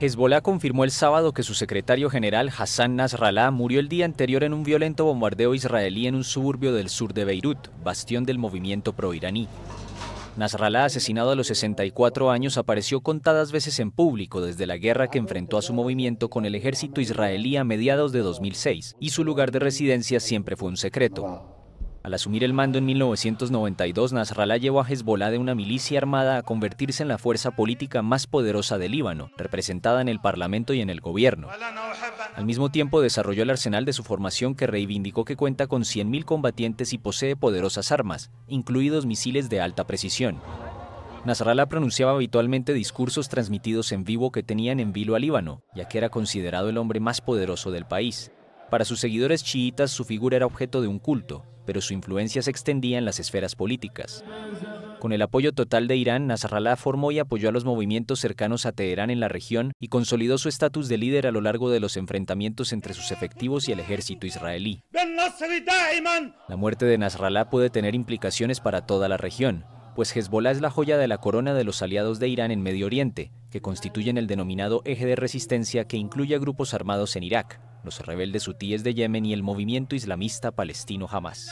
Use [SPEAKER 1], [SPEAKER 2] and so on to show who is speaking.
[SPEAKER 1] Hezbollah confirmó el sábado que su secretario general Hassan Nasrallah murió el día anterior en un violento bombardeo israelí en un suburbio del sur de Beirut, bastión del movimiento proiraní. Nasrallah, asesinado a los 64 años, apareció contadas veces en público desde la guerra que enfrentó a su movimiento con el ejército israelí a mediados de 2006, y su lugar de residencia siempre fue un secreto. Al asumir el mando en 1992, Nasrallah llevó a Hezbollah de una milicia armada a convertirse en la fuerza política más poderosa del Líbano, representada en el parlamento y en el gobierno. Al mismo tiempo desarrolló el arsenal de su formación que reivindicó que cuenta con 100.000 combatientes y posee poderosas armas, incluidos misiles de alta precisión. Nasrallah pronunciaba habitualmente discursos transmitidos en vivo que tenían en vilo a Líbano, ya que era considerado el hombre más poderoso del país. Para sus seguidores chiitas su figura era objeto de un culto, pero su influencia se extendía en las esferas políticas. Con el apoyo total de Irán, Nasrallah formó y apoyó a los movimientos cercanos a Teherán en la región y consolidó su estatus de líder a lo largo de los enfrentamientos entre sus efectivos y el ejército israelí. La muerte de Nasrallah puede tener implicaciones para toda la región, pues Hezbollah es la joya de la corona de los aliados de Irán en Medio Oriente, que constituyen el denominado eje de resistencia que incluye a grupos armados en Irak, los rebeldes hutíes de Yemen y el movimiento islamista palestino Hamas.